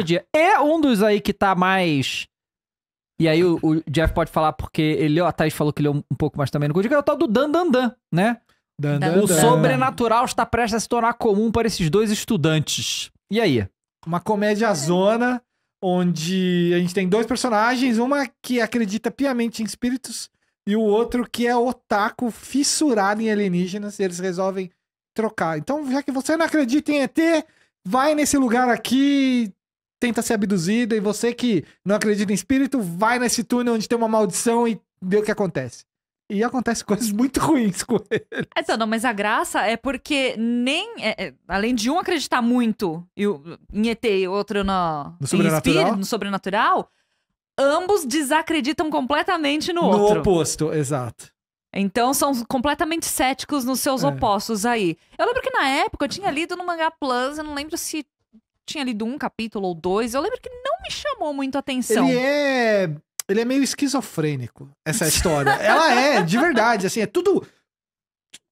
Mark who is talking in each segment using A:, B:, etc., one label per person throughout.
A: dia. É um dos aí que tá mais. E aí o, o Jeff pode falar porque ele, a Thaís falou que leu é um, um pouco mais também no Código, é o tal do Dan Dan Dan, né? Dan, dan, o dan. sobrenatural
B: está prestes a se tornar comum para esses dois estudantes. E aí? Uma comédia zona onde a gente tem dois personagens, uma que acredita piamente em espíritos e o outro que é otaku fissurado em alienígenas, e eles resolvem trocar. Então, já que você não acredita em ET, vai nesse lugar aqui, tenta ser abduzido e você que não acredita em espírito vai nesse túnel onde tem uma maldição e vê o que acontece. E acontece coisas muito ruins com ele.
C: Então, é, não, mas a graça é porque nem. É, é além de um acreditar muito eu, em ET e outro no, no sobrenatural, espírito, no sobrenatural ambos desacreditam completamente no, no outro. No
B: oposto, exato.
C: Então são completamente céticos nos seus é. opostos aí. Eu lembro que na época eu tinha lido no Mangá Plus, eu não lembro se tinha lido um capítulo ou dois. Eu lembro que não me chamou muito a atenção. Ele
B: é. Ele é meio esquizofrênico, essa história. Ela é, de verdade, assim, é tudo.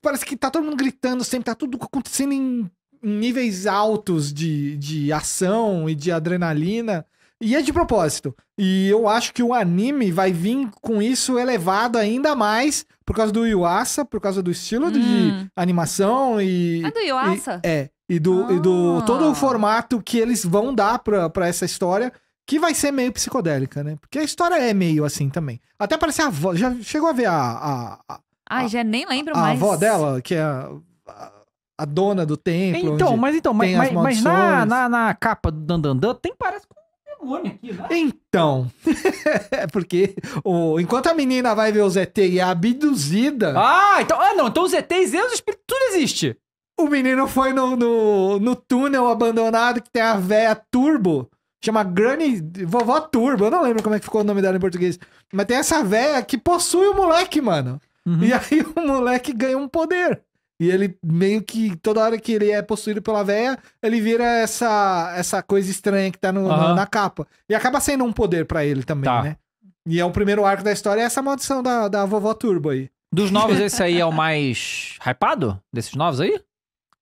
B: Parece que tá todo mundo gritando sempre, tá tudo acontecendo em, em níveis altos de, de ação e de adrenalina. E é de propósito. E eu acho que o anime vai vir com isso elevado ainda mais por causa do Yuasa, por causa do estilo hum. de animação e. É do Yuasa? E, é e do, ah. e do todo o formato que eles vão dar pra, pra essa história, que vai ser meio psicodélica, né? Porque a história é meio assim também. Até parece a avó. Já chegou a ver a. a, a
C: Ai, a, já nem lembro a, mais. A avó dela,
B: que é a, a dona do templo. Então, mas então, mas, mas, mas, na, na, na capa do Dandandan tem parece com Aqui, né? Então, é porque o, enquanto a menina vai ver o ZT e é abduzida. Ah, então. Ah, não. Então os ETs e os espíritos, tudo existe. O menino foi no, no, no túnel abandonado que tem a véia Turbo. Chama Granny. Vovó Turbo. Eu não lembro como é que ficou o nome dela em português. Mas tem essa véia que possui o moleque, mano. Uhum. E aí o moleque ganha um poder. E ele meio que, toda hora que ele é possuído pela véia, ele vira essa essa coisa estranha que tá no, uhum. no, na capa. E acaba sendo um poder para ele também, tá. né? E é o primeiro arco da história, é essa maldição da, da vovó Turbo aí. Dos novos, esse aí é o
A: mais hypado? Desses novos aí?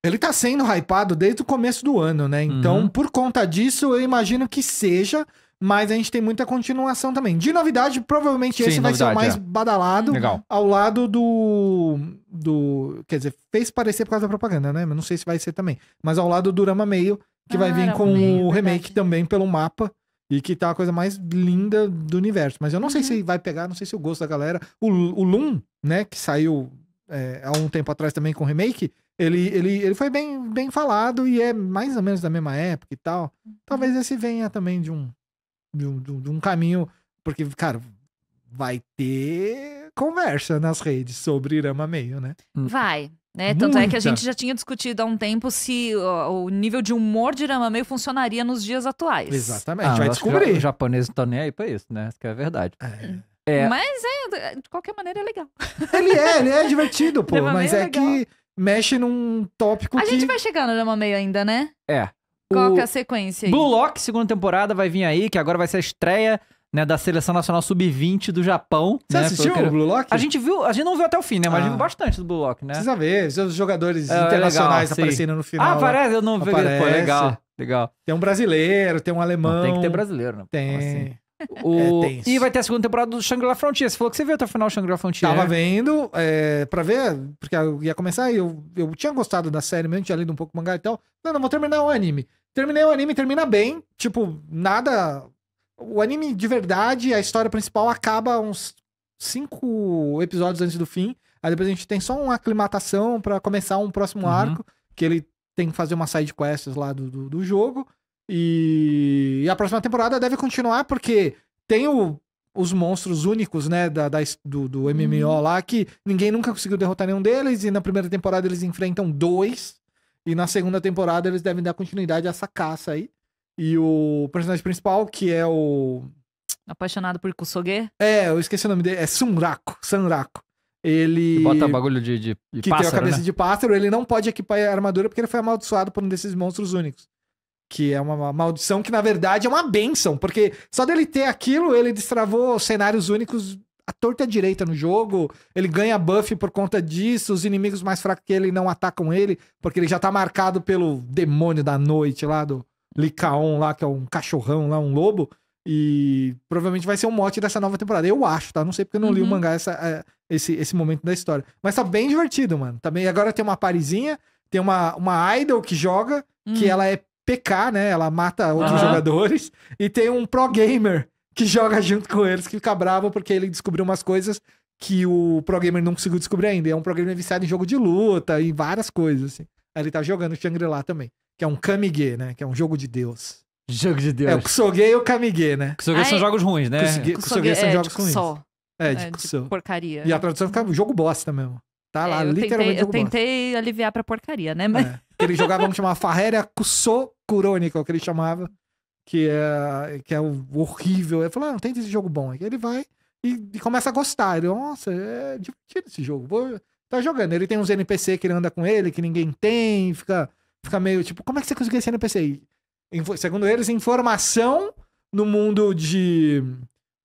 B: Ele tá sendo hypado desde o começo do ano, né? Então, uhum. por conta disso, eu imagino que seja, mas a gente tem muita continuação também. De novidade, provavelmente esse Sim, vai novidade, ser o mais é. badalado Legal. ao lado do do, quer dizer, fez parecer por causa da propaganda, né? Mas não sei se vai ser também, mas ao lado do Rama Meio, que ah, vai vir com meio, o remake verdade. também pelo mapa. E que tá a coisa mais linda do universo. Mas eu não uhum. sei se vai pegar, não sei se o gosto da galera. O, o Loom, né, que saiu é, há um tempo atrás também com o remake, ele, ele, ele foi bem, bem falado e é mais ou menos da mesma época e tal. Talvez uhum. esse venha também de um, de um, de um caminho, porque, cara, vai ter conversa nas redes sobre Irama Meio, né? Hum. Vai. Né? Tanto é que a gente já
C: tinha discutido há um tempo se o, o nível de humor de irama meio funcionaria nos dias atuais.
A: Exatamente, ah, a gente vai descobrir. Os japoneses não estão tá nem aí pra isso, né? Isso que é verdade. É. É.
C: Mas é, de qualquer maneira é legal.
A: Ele é, ele é divertido, pô. mas é, é que mexe num tópico
C: a que... gente vai chegando numa meio ainda, né?
A: É. Qual que é a sequência aí? Blue Lock, segunda temporada, vai vir aí, que agora vai ser a estreia né, da Seleção Nacional Sub-20 do Japão. Você né, assistiu o Blue Lock? A gente viu, a gente não viu até o fim, né? Mas ah. viu bastante do Blue Lock, né? Precisa ver, os jogadores é, é internacionais legal, aparecendo sim. no final. Ah, aparece, né? eu não vi. Pô, legal, legal.
B: Tem um brasileiro,
A: tem um alemão. Não, tem que ter brasileiro, né? Tem. Assim. O... É
B: e vai ter a segunda temporada do Shangri-La Frontier. Você falou que você viu até o final do Shangri-La Frontier. Tava né? vendo, é, pra ver, porque ia começar e eu, eu tinha gostado da série mesmo, tinha lido um pouco mangá e tal. Não, não, vou terminar o anime. Terminei o anime, termina bem. Tipo, nada. O anime de verdade, a história principal acaba uns cinco episódios antes do fim. Aí depois a gente tem só uma aclimatação para começar um próximo uhum. arco, que ele tem que fazer uma side quests lá do, do, do jogo. E, e a próxima temporada deve continuar, porque tem o, os monstros únicos, né, da, da do, do, MMO uhum. lá, que ninguém nunca conseguiu derrotar nenhum deles, e na primeira temporada eles enfrentam dois, e na segunda temporada eles devem dar continuidade a essa caça aí. E o personagem principal, que é o. Apaixonado por Kusoge? É, eu esqueci o nome dele. É Sunrako. Sanraku. Ele. Que bota
A: bagulho de, de, de que pássaro. Que tem a cabeça né? de
B: pássaro. Ele não pode equipar a armadura porque ele foi amaldiçoado por um desses monstros únicos que é uma maldição que na verdade é uma benção, porque só dele ter aquilo, ele destravou cenários únicos à torta direita no jogo, ele ganha buff por conta disso, os inimigos mais fracos que ele não atacam ele, porque ele já tá marcado pelo demônio da noite lá do Licaon lá, que é um cachorrão lá, um lobo, e provavelmente vai ser um mote dessa nova temporada. Eu acho, tá? Não sei porque eu não uhum. li o uhum. mangá essa, é, esse, esse momento da história. Mas tá bem divertido, mano. Também tá agora tem uma parizinha, tem uma, uma idol que joga, que hum. ela é PK, né? Ela mata outros uhum. jogadores. E tem um pro gamer que joga junto com eles, que fica bravo porque ele descobriu umas coisas que o pro gamer não conseguiu descobrir ainda. E é um pro gamer viciado em jogo de luta, e várias coisas, assim. ele tá jogando Shangri-La também, que é um kamige, né? Que é um jogo de Deus. Jogo de Deus. É, o Kusoge e o Kamige, né? Kusoge são jogos ruins, né? Kusoge, Kusoge são é, jogos tipo, ruins. Só. É, é tipo, de, é, de porcaria. E a tradução fica jogo bosta mesmo. Tá lá, é, eu literalmente tentei, Eu bosta.
C: tentei aliviar pra porcaria, né? É. Mas... É
B: que ele jogava, vamos chamar Farreria é o que ele chamava, que é, que é horrível. Ele falou, ah, não tem esse jogo bom. ele vai e, e, começa a gostar. Ele, nossa, é divertido esse jogo. Vou... Tá jogando. Ele tem uns NPC que ele anda com ele, que ninguém tem, fica, fica meio tipo, como é que você conseguiu esse NPC? E, segundo eles, informação no mundo de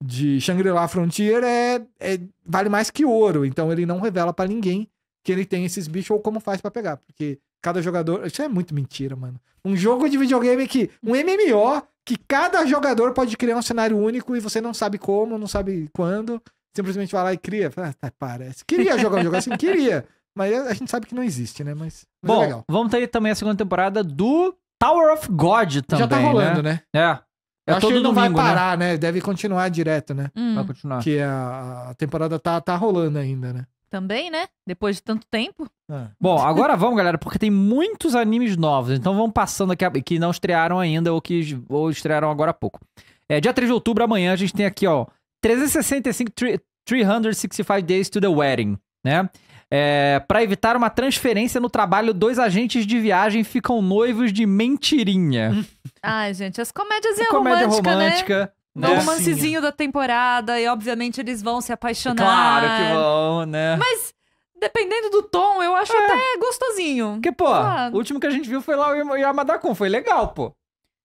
B: de Shangri-La Frontier é, é, vale mais que ouro. Então ele não revela para ninguém que ele tem esses bichos ou como faz para pegar, porque cada jogador. Isso é muito mentira, mano. Um jogo de videogame que. Um MMO que cada jogador pode criar um cenário único e você não sabe como, não sabe quando. Simplesmente vai lá e cria. Ah, tá, parece. Queria jogar um jogo assim, queria. Mas a gente sabe que não existe, né? Mas, mas é Bom, é legal.
A: vamos ter também a segunda temporada do Tower of God também. Já tá rolando, né?
B: né? É. É acho que não domingo, vai né? parar, né? né? Deve continuar direto, né? Hum. Vai continuar. Que a, a temporada tá, tá rolando ainda, né?
C: também, né? Depois de tanto tempo. É.
B: Bom, agora vamos, galera, porque
A: tem muitos animes novos. Então vamos passando aqui, que não estrearam ainda ou que ou estrearam agora há pouco. É, dia 3 de outubro, amanhã, a gente tem aqui, ó, 365, 365 Days to the Wedding, né? É, para evitar uma transferência no trabalho, dois agentes de viagem ficam noivos de mentirinha.
C: Ai, gente, as comédias é comédia romântica, né? romântica, né? No né? O romancezinho da temporada, e obviamente eles vão se apaixonar. Claro que vão,
A: né? Mas dependendo do tom, eu acho é. até gostosinho. Porque, pô, ah. o último que a gente viu foi lá o Yamadakun, foi legal, pô.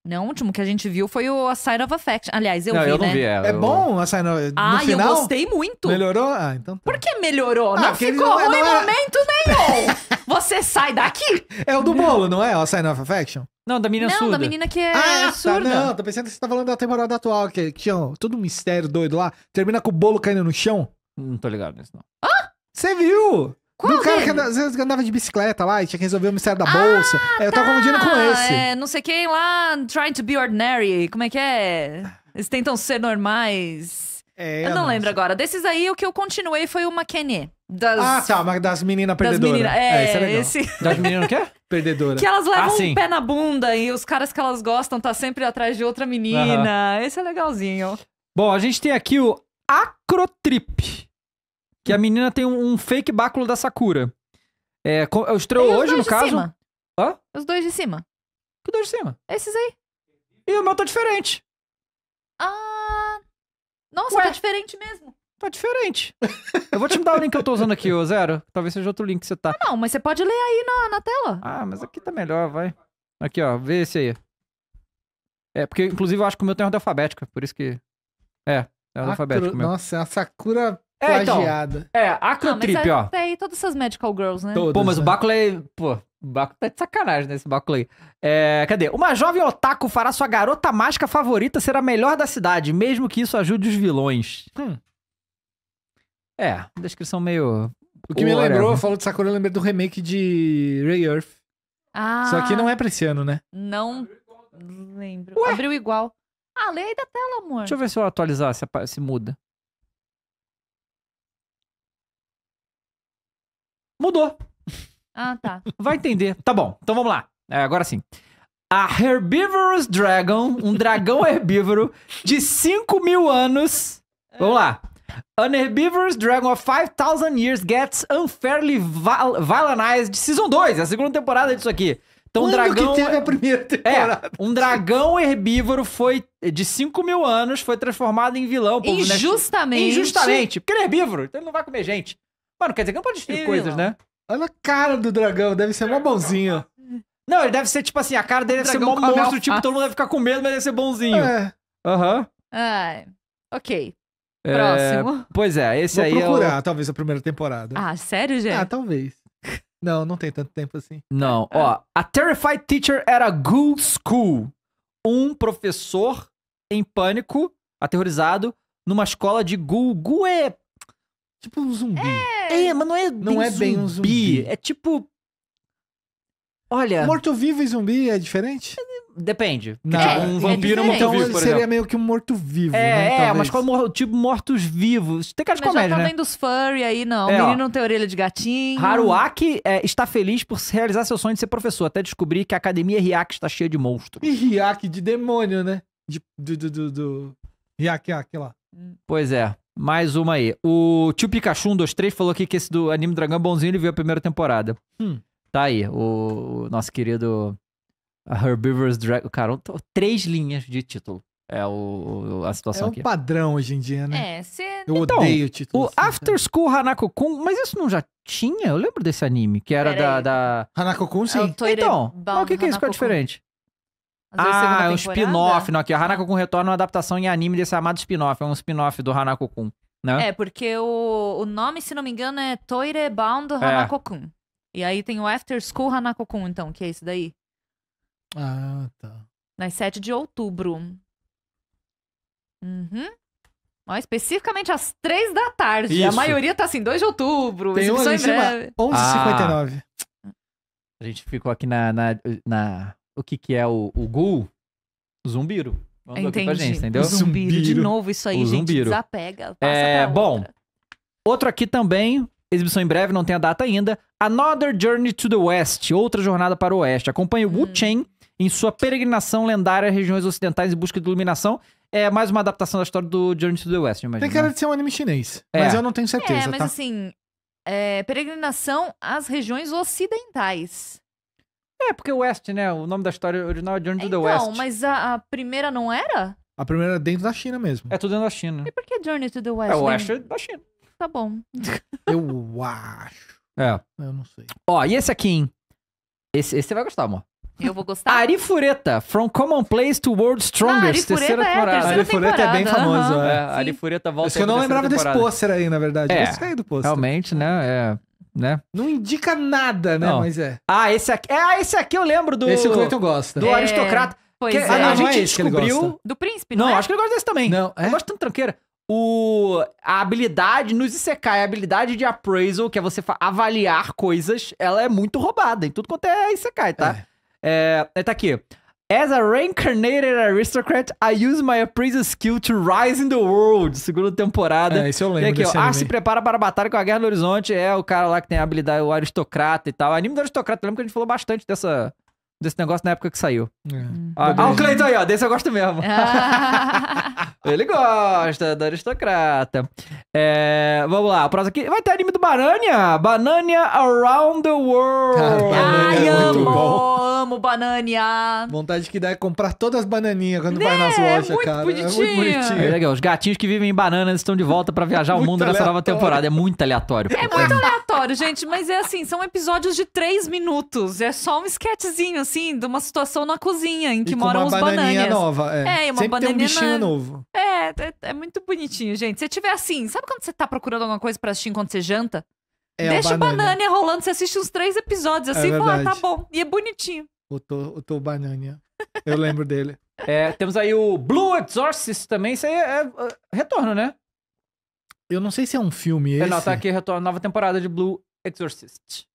A: Não, o último que a gente viu foi
C: o A Sign of Affection. Aliás, eu não, vi, eu não né? vi ela.
B: É, é eu... bom A Sign of... Ah, final, eu gostei muito. Melhorou? Ah, então
C: tá. Por que melhorou? Ah, não ficou não é, ruim é- em é... momento nenhum. Você sai daqui.
B: É o do bolo, não é? O A Sign of Affection? Não, da menina não, surda. Não, da menina
A: que é ah, tá, surda. Tá, não,
B: tô pensando que você tá falando da temporada atual, que tinha todo um mistério doido lá. Termina com o bolo caindo no chão. Não tô ligado nisso, não. Hã? Ah? Você viu? Qual do cara dele? que às vezes andava de bicicleta lá e tinha que resolver o mistério da ah, bolsa. É, eu tá. tava confundindo com esse. É,
C: não sei quem lá, trying to be ordinary. Como é que é? Eles tentam ser normais.
B: É, eu, eu não, não lembro
C: sei. agora. Desses aí, o que eu continuei foi o McKenny. Das... Ah, tá,
B: mas das meninas perdedoras. Das menina, é, é, é esse... Das meninas o quê? Perdedoras. Que elas ah, levam ah, um pé
C: na bunda e os caras que elas gostam tá sempre atrás de outra menina. Esse é legalzinho.
A: Bom, a gente tem aqui o Acrotrip. Que a menina tem um, um fake báculo da Sakura. É, é estreou os hoje, dois no de caso. cima.
C: Hã? Os dois de cima. Que dois de cima. Esses aí. E o meu tá diferente. Ah. Nossa, Ué. tá diferente mesmo.
A: Tá diferente. eu vou te dar o link que eu tô usando aqui, ô Zero. Talvez seja outro link que você tá. Ah, não, mas você pode
C: ler aí na, na tela.
A: Ah, mas aqui tá melhor, vai. Aqui, ó, vê esse aí. É, porque inclusive eu acho que o meu tem ordem alfabética, por isso que. É, é ordem ah, alfabética o meu. Nossa,
B: é a Sakura
C: é,
A: então, plagiada. É, Acrotrip, é ó.
C: Tem todas essas medical Girls, né? Todas, pô, mas né? o é.
A: baculei, é, Pô, o Baculey tá de sacanagem, né? Esse É, cadê? Uma jovem otaku fará sua garota mágica favorita ser a melhor da cidade, mesmo que isso ajude os vilões. Hum. É, descrição meio. O que me lembrou, né? falou de Sakura, eu lembrei do remake de Ray Earth. Ah. Só que não é pra esse ano, né?
C: Não lembro. Ué? Abriu igual. Ah, lei da tela, amor. Deixa eu ver
A: se eu atualizar, se, se muda. Mudou. Ah, tá. Vai entender. Tá bom, então vamos lá. É, agora sim. A Herbivorous Dragon, um dragão herbívoro de 5 mil anos. Vamos lá. An herbivorous dragon of 5,000 years gets unfairly vil vilanized. Season 2, é a segunda temporada disso aqui. Então, um dragão. Que teve a primeira é, temporada. É, um dragão herbívoro foi de 5 mil anos, foi transformado em vilão. Injustamente. Povo, né? Injustamente. Porque ele é herbívoro, então ele não
B: vai comer gente. Mano, quer dizer que não pode destruir Ih, coisas, né? Olha a cara do dragão, deve ser mó
A: bonzinho. Não, ele deve ser tipo assim, a cara dele deve ser mó monstro, tipo, todo mundo vai ficar com medo, mas deve ser bonzinho. É.
B: Aham. Uhum.
C: Ah, ok. É, Próximo.
B: Pois é, esse Vou aí. Vou procurar, é o... talvez, a primeira temporada. Ah, sério, gente? Ah, talvez. Não, não tem tanto tempo assim.
A: Não, ó. Ah. A Terrified Teacher era Ghoul School. Um professor em pânico, aterrorizado, numa escola de Ghoul. Ghoul é.
B: Tipo um zumbi. É. É, é. mas não é não bem é bem zumbi. um zumbi. É tipo. Olha. Morto-vivo e zumbi é diferente?
A: Depende. Não, é, um é vampiro é um morto-vivo, então, seria
B: meio que um morto-vivo, é, né? É, mas qual, tipo mortos-vivos. Tem cara de mas comédia, já tá né?
C: dos furry aí, não. É, o menino ó. não tem orelha de gatinho. Haruaki
A: é, está feliz por realizar seu sonho de ser professor, até descobrir que a Academia Riak está cheia de monstros.
B: E Riak de demônio, né? De, do, do, do, do... Riak, lá.
A: Pois é. Mais uma aí. O Tio Pikachu 123 falou aqui que esse do anime Dragão é Bonzinho ele viu a primeira temporada. Hum. Tá aí, o, nosso querido Herbivorous Dragon. Cara, um, três linhas de título. É o, a situação é aqui. É o
B: padrão hoje em dia, né? É, cê... Eu então, odeio o
A: título. O assim, After School Hanako-kun, mas isso não já tinha? Eu lembro desse anime, que era Pera da, da... Hanako-kun, sim. É então, o que, que é isso que é diferente?
C: ah, é um spin-off,
A: não, aqui. Tá. Hanako Kun retorna uma adaptação em anime desse amado spin-off. É um spin-off do Hanako Kun, né? É,
C: porque o, o nome, se não me engano, é Toire Bound é. Hanako Kun. É. E aí tem o After School Hanako Kun, então, que é esse daí. Ah, tá. Nas 7 de outubro. Uhum. mas especificamente às 3 da tarde. Isso. A maioria tá assim, 2 de outubro. Tem uma em cima,
B: 11h59. Ah. A gente
A: ficou aqui na, na, na o que, que é o, o Ghoul, Zumbiro. Mandou Entendi. aqui gente, entendeu? zumbiro, de novo isso aí, o gente. Zumbiro. Desapega. é, bom. Outro aqui também, exibição em breve, não tem a data ainda. Another Journey to the West, outra jornada para o oeste. Acompanhe hum. Wu Chen em sua peregrinação lendária a regiões ocidentais em busca de iluminação. É mais uma adaptação da história do Journey to the West, imagina. Tem cara né? de ser
B: um anime chinês, é. mas eu não tenho é,
A: certeza, É, mas tá?
C: assim, é, peregrinação às regiões ocidentais.
A: É, porque o West, né? O nome da história original é Journey to the então, West. Não,
C: mas a, a primeira não era?
B: A primeira era é dentro da China mesmo. É tudo dentro da China. E por
C: que Journey to the West? É o West né? é da China. Tá bom.
B: Eu acho. É. Eu não sei. Ó, e esse aqui, hein?
A: Esse, esse você vai gostar, amor. Eu vou gostar. Ari Fureta, From Commonplace to World ah, Strongest, ah, terceira temporada. É, Ari Fureta é bem famoso. Uhum, é, Ari Fureta volta Isso que eu não lembrava temporada. desse pôster aí, na verdade. É, eu saí do pôster. Realmente, né? É né? Não indica nada, né? Não. Mas é. Ah, esse aqui. É, esse aqui eu lembro do. Esse é o Cleiton gosta. Do é... aristocrata. Pois que, é. Ah, não, a gente não é descobriu. Do príncipe, não? Não, é? acho que ele gosta desse também. Não, é? Eu gosto tanto tranqueira. O, a habilidade nos ICK, a habilidade de appraisal, que é você avaliar coisas, ela é muito roubada em tudo quanto é ICK, tá? É. É, é tá aqui. As a reincarnated aristocrat, I use my apprentice skill to rise in the world. Segunda temporada. É, isso eu lembro. Tem ó. Ah, se prepara para a batalha com a guerra no horizonte. É o cara lá que tem a habilidade, o aristocrata e tal. É anime do aristocrata. Eu lembro que a gente falou bastante dessa, desse negócio na época que saiu. É. Hum. Ah, ah, o Cleiton aí, ó. Desse eu gosto mesmo. Ah. Ele gosta do aristocrata. É, vamos lá, o
B: próximo aqui. Vai ter anime do Banania. Banania Around the World. Ah, Ai, é amo, bom. amo Banania. Vontade que dá é comprar todas as bananinhas quando né? vai nas né, é lojas, é cara. Bonitinho. É muito bonitinho. É
A: legal. Os gatinhos que vivem em bananas estão de volta pra viajar o mundo aleatório. nessa nova temporada. É muito aleatório. É muito
C: é. aleatório adoro, gente, mas é assim, são episódios de três minutos. É só um esquetezinho, assim, de uma situação na cozinha em que e moram os bananinhas. nova, é. É, uma Sempre bananinha. Tem um bichinho na... novo. É, é, é, muito bonitinho, gente. Se tiver assim, sabe quando você tá procurando alguma coisa pra assistir enquanto você janta? É Deixa o banana. banana rolando, você assiste uns três episódios é assim, é e fala, ah, tá bom. E é bonitinho.
B: O tô, o tô banana. Eu lembro dele. É, temos aí o Blue Exorcist também. Isso aí é, é, é retorno, né? Eu não sei se é um filme é, esse. Não, tá aqui
A: a nova temporada de Blue Exorcist.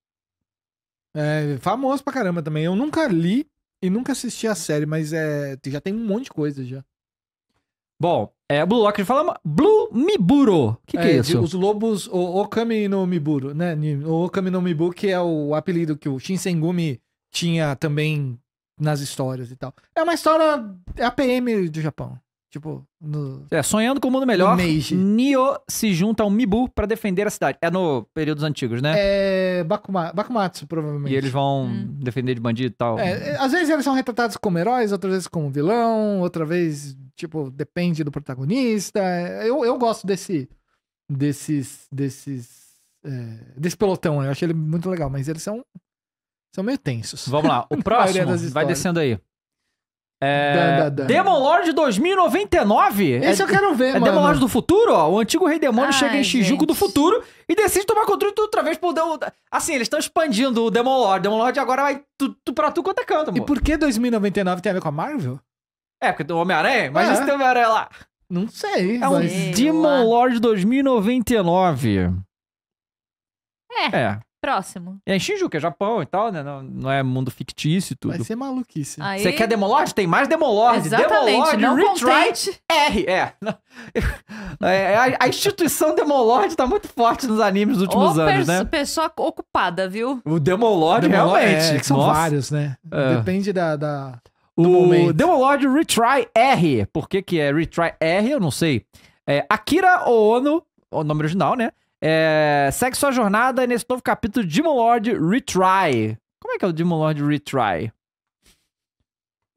B: É famoso pra caramba também. Eu nunca li e nunca assisti a série, mas é já tem um monte de coisa já.
A: Bom, é Blue Lock fala Blue Miburo. O que, que é, é, isso? Os
B: lobos, o Okami no Miburo, né? O Okami no Mibu, que é o apelido que o Shinsengumi tinha também nas histórias e tal. É uma história. É a PM do Japão. Tipo, no.
A: É, sonhando com o mundo melhor, Nio se junta ao Mibu para defender a cidade. É no períodos antigos, né?
B: É. Bakuma, Bakumatsu, provavelmente. E
A: eles vão hum. defender de bandido e tal. É,
B: é às vezes eles são retratados como heróis, outras vezes como vilão, outra vez, tipo, depende do protagonista. É, eu, eu gosto desse. desses. desses. É, desse pelotão, eu achei ele muito legal, mas eles são. são meio tensos. Vamos lá, o próximo. vai descendo aí. É... Da, da, da. Demon
A: Lord 2099? Esse é, eu quero ver, é mano. Demon Lord do futuro, ó. O antigo rei demônio Ai, ah, chega em Shijuku gente. do futuro e decide tomar controle tudo outra vez por Demon... Assim, eles estão expandindo o Demon Lord. Demon Lord agora vai tu, tu, pra tu quanto é canto, mano. E por que 2099 tem a ver com a Marvel? É, porque tem o Homem-Aranha? Imagina é. esse se tem o Homem-Aranha lá. Não sei. É um mas... Demon Lord 2099. É. É. Próximo. É em Shinjuku, é Japão e tal, né? Não, não é mundo fictício e tudo. Vai ser maluquice. Aí... Você quer Demolord? Tem mais Demolord. Exatamente, Demolord, não R, é. é. é a, a, instituição Demolord tá muito forte nos animes nos últimos anos, né?
C: pessoa ocupada, viu?
A: O Demolord, Demolord realmente. É, são Nossa. vários, né? É.
B: Depende da... da o
A: momento. Demolord Retry R. Por que que é Retry R? Eu não sei. É Akira Ono, o nome original, né? É, segue sua jornada nesse novo capítulo Demon Lord Retry. Como é que é o Demon Lord Retry?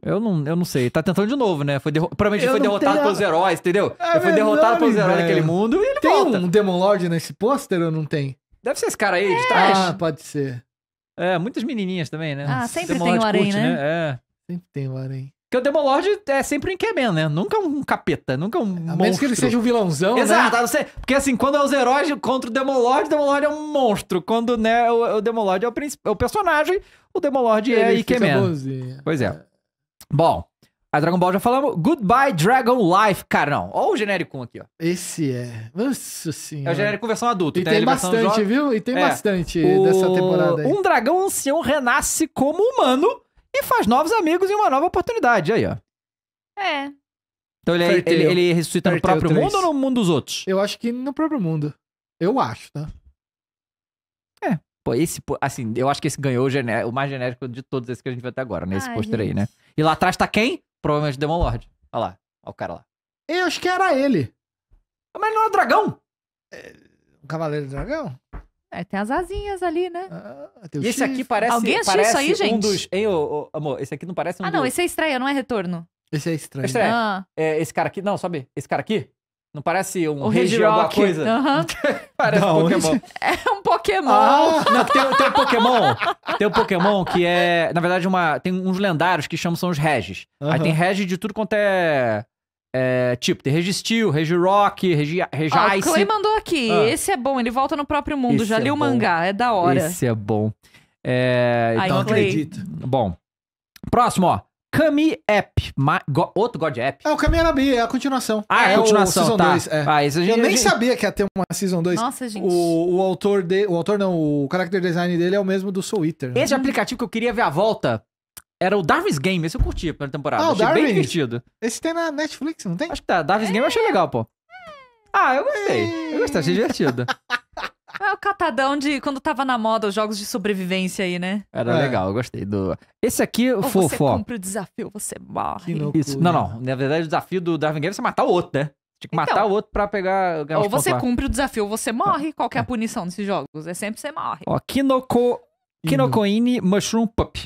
A: Eu não, eu não sei. Tá tentando de novo, né? Foi derro... Provavelmente foi derrotado pelos heróis, entendeu? É foi derrotado pelos heróis daquele mundo
B: e ele tem volta. Tem um Demon Lord nesse pôster ou não tem?
A: Deve ser esse cara aí de ah, trás. Ah, pode ser. É, muitas menininhas também, né? Ah, sempre Demon tem o Arém, né? né? É. Sempre
B: tem o Arém.
A: Porque o Demolord é sempre um Inqueman, né? Nunca um capeta, nunca um. A monstro. menos que ele seja um vilãozão. Né? Exato, né? sei. Porque assim, quando é os heróis contra o Demolord, o Demolord é um monstro. Quando né, o, o Demolord é o, é o personagem, o Demolord é Inqueman. Pois é. é. Bom, a Dragon Ball já falamos. Goodbye Dragon Life, cara, não. Olha o genérico aqui, ó. Esse é. Nossa senhora. É o genérico versão adulto. E né? tem é ele bastante, viu? E tem é. bastante o... dessa temporada aí. Um dragão ancião renasce como humano e faz novos amigos e uma nova oportunidade. Aí, ó. É. Então ele, é- ele, ele, ressuscita no próprio mundo ou
B: no mundo dos outros? Eu acho que no próprio mundo. Eu acho, tá?
A: É. Pô, esse, assim, eu acho que esse ganhou o, gené o mais genérico de todos esses que a gente viu até agora, nesse né? pôster aí, né? E lá atrás tá quem? Provavelmente Demon Lord. Olha lá. Olha o
B: cara lá. Eu acho que era ele. Mas ele não é dragão? É, um cavaleiro dragão?
C: É, tem as asinhas ali, né? Ah, e esse aqui parece, Alguém assistiu parece isso aí, um gente? dos.
A: Hein, ô, ô, amor, esse aqui não parece ah, um. Ah, não, dos... esse
C: é estreia, não é retorno.
A: Esse é estranho. É Ah. É, esse cara aqui. Não, sabe Esse cara aqui? Não parece um o Regi alguma coisa? Uhum. parece não, um Pokémon. É um Pokémon. Ah, não, tem, tem, um Pokémon. Tem um Pokémon que é. Na verdade, uma, tem uns lendários que chamam são os Regis. Aí tem Regis de tudo quanto é é, tipo, tem Registil, Regirock, Regi Regice. o Clay mandou
C: aqui. Ah. Esse é bom, ele volta no próprio mundo. Esse Já é li o mangá, é da hora. Esse
A: é bom. É, Ai, então, não acredito. Bom. Próximo, ó. Kami App. Ma... Go... Outro God App. É, o Kami Arabi,
B: é a continuação. Ah, é a é continuação, o season tá. é. ah, Eu nem gente... sabia que ia ter uma Season 2. Nossa, gente. O, o autor de... O autor não, o character design dele é o mesmo do Soul Eater. Né? Esse
A: aplicativo que eu queria ver a volta era o Darwin's Game, esse eu curti a primeira temporada. Ah, achei Darwin's. bem divertido.
B: Esse tem na Netflix,
A: não tem? Acho que tá. Darwin's Game eu achei é. legal, pô. Ah, eu gostei. Eu gostei, achei divertido.
C: É o catadão de quando tava na moda os jogos de sobrevivência aí, né? Era é. legal,
A: eu gostei do. Esse aqui, o fofo. Você cumpre
C: o desafio, você morre.
A: Isso. Não, não. Na verdade, o desafio do Darwin Game é você matar o outro, né? Tinha que matar então, o outro pra pegar. Ganhar ou você cumpre
C: o desafio, ou você morre. Qual é a é. punição desses jogos? É sempre você morre.
A: Ó, Kinoko. Hum. Kinokoini Mushroom Pup.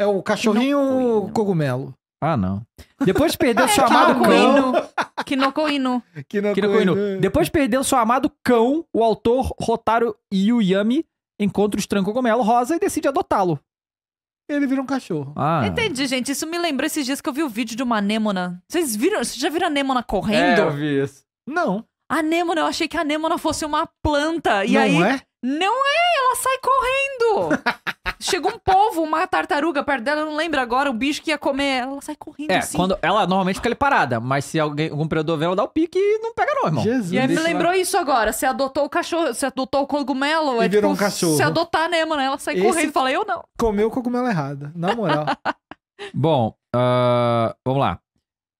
A: É o cachorrinho ou o cogumelo? Ah, não. Depois de perder o seu amado cão. Kinokoinu.
B: Kinokoinu.
A: Depois de perder o seu amado cão, o autor Rotaro Yuyami encontra o estranho cogumelo rosa e decide adotá-lo. Ele vira um cachorro. Ah. Entendi,
C: gente. Isso me lembrou esses dias que eu vi o vídeo de uma anêmona. Vocês viram? Vocês já viram a anêmona correndo? É, eu vi isso. Não. Anêmona, eu achei que a anêmona fosse uma planta. E não aí, é? Não é, ela sai correndo. Chegou um povo, uma tartaruga perto dela, eu não lembro agora, o bicho que ia comer. Ela sai correndo. É, assim. quando
A: ela normalmente fica ali parada, mas se alguém, algum predador vê, ela dá o pique e não pega, não, irmão. Jesus. E aí me lembrou
C: isso agora. Você adotou o cachorro, você adotou o cogumelo. E é, virou tipo, um cachorro. Se adotar, né, mano? Ela sai Esse correndo e fala, eu não. Comeu o cogumelo errado,
B: na moral.
A: Bom, uh, vamos lá.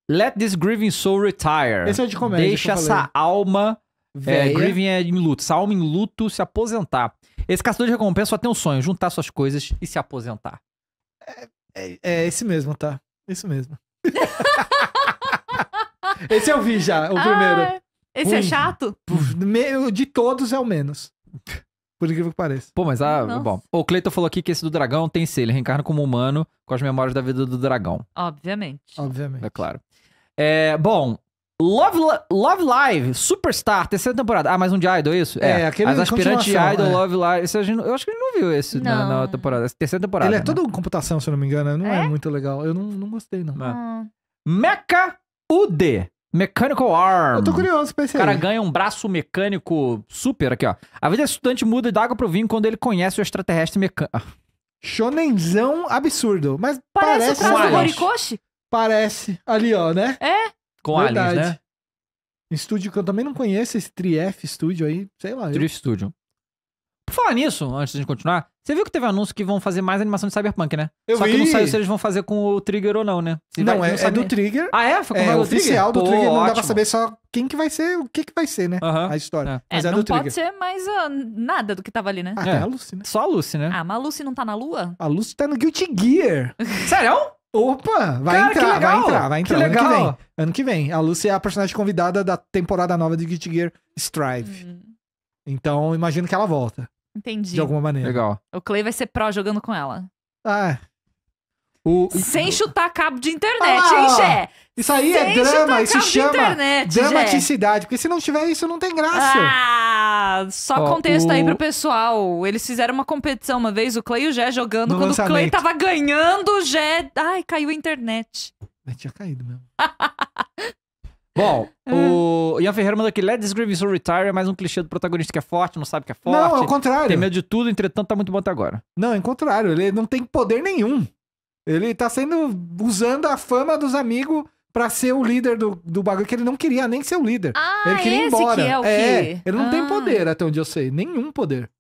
A: Let this grieving soul retire. Esse é de comédia. Deixa essa alma é, grieving é em luto. Salmo em luto, se aposentar. Esse caçador de recompensa só tem um sonho: juntar suas coisas e se aposentar.
B: É, é, é esse mesmo, tá? Isso mesmo. esse eu vi já, o ah, primeiro.
C: Esse Ui, é chato?
B: Puf, meio de todos é o menos.
A: Por incrível que pareça. Pô, mas ah, a. Bom. O Cleiton falou aqui que esse do dragão tem ser. Ele reencarna como humano com as memórias da vida do dragão.
C: Obviamente.
A: Obviamente. É claro. É, bom, Love, Love Live, Superstar, terceira temporada. Ah, mais um de Idol, é isso? É, é aquele As aspirantes Idol, é. Love Live. Esse, eu acho que ele não viu esse não. Na, na temporada. terceira temporada. Ele é né? todo
B: computação, se eu não me engano. Não é, é muito legal. Eu não, não gostei, não. Ah. Mecha UD.
A: Mechanical Arm. Eu tô curioso pra esse O cara aí. ganha um braço mecânico super aqui, ó. A vida do estudante muda de água pro vinho quando ele conhece o extraterrestre mecânico. Ah. Shonenzão
B: absurdo. Mas parece... Parece o traço do Horikoshi? Parece. Ali, ó, né? É. Com Verdade. aliens, né? Estúdio que eu também não conheço, esse Trief Studio aí, sei lá. Trief eu... Studio.
A: Por falar nisso, antes de continuar, você viu que teve anúncio que vão fazer mais animação de Cyberpunk, né? Eu Só vi. que não saiu se eles vão fazer com o Trigger ou não, né? Você não, vai, é, não é, do Trigger. Ah, é? Foi é, é o oficial do Pô, Trigger, não ótimo. dá pra saber
B: só quem que vai ser, o que que vai ser, né? Uh
A: -huh. A história. É. Mas é, é não do Trigger. pode ser
C: mais uh, nada do que tava ali, né? é. a
B: Lucy, né? Só a Lucy, né? Ah, mas a Lucy não tá na lua? A Lucy tá no Guilty Gear. Sério? Opa! Vai Cara, entrar, vai entrar, vai entrar. Que ano legal. que vem. Ano que vem. A Lucy é a personagem convidada da temporada nova de Guilty Gear Strive. Hum. Então, imagino que ela volta.
C: Entendi. De alguma maneira. Legal. O Clay vai ser pró jogando com ela. Ah, o... Sem chutar cabo de internet, ah, hein, Xé? Isso aí é Sem é drama, isso chama internet, dramaticidade.
B: Porque se não tiver isso, não tem graça.
C: Ah, só Ó, contexto o... aí pro pessoal. Eles fizeram uma competição uma vez, o Clay e o Jé jogando. No quando lançamento. o Clay tava ganhando, o Jé... Ai, caiu a internet.
B: Mas tinha caído mesmo.
A: Bom, o ah. Ian Ferreira mandou aqui: Let this so retire é mais um clichê do protagonista que é forte, não sabe que é
B: forte. Não, ao contrário. Tem medo
A: de tudo, entretanto tá muito
B: bom até agora. Não, é contrário. Ele não tem poder nenhum. Ele tá sendo. usando a fama dos amigos para ser o líder do, do bagulho, que ele não queria nem ser o líder. Ah, ele queria ir embora. Que é, o é, ele não ah. tem poder, até onde eu sei. Nenhum poder.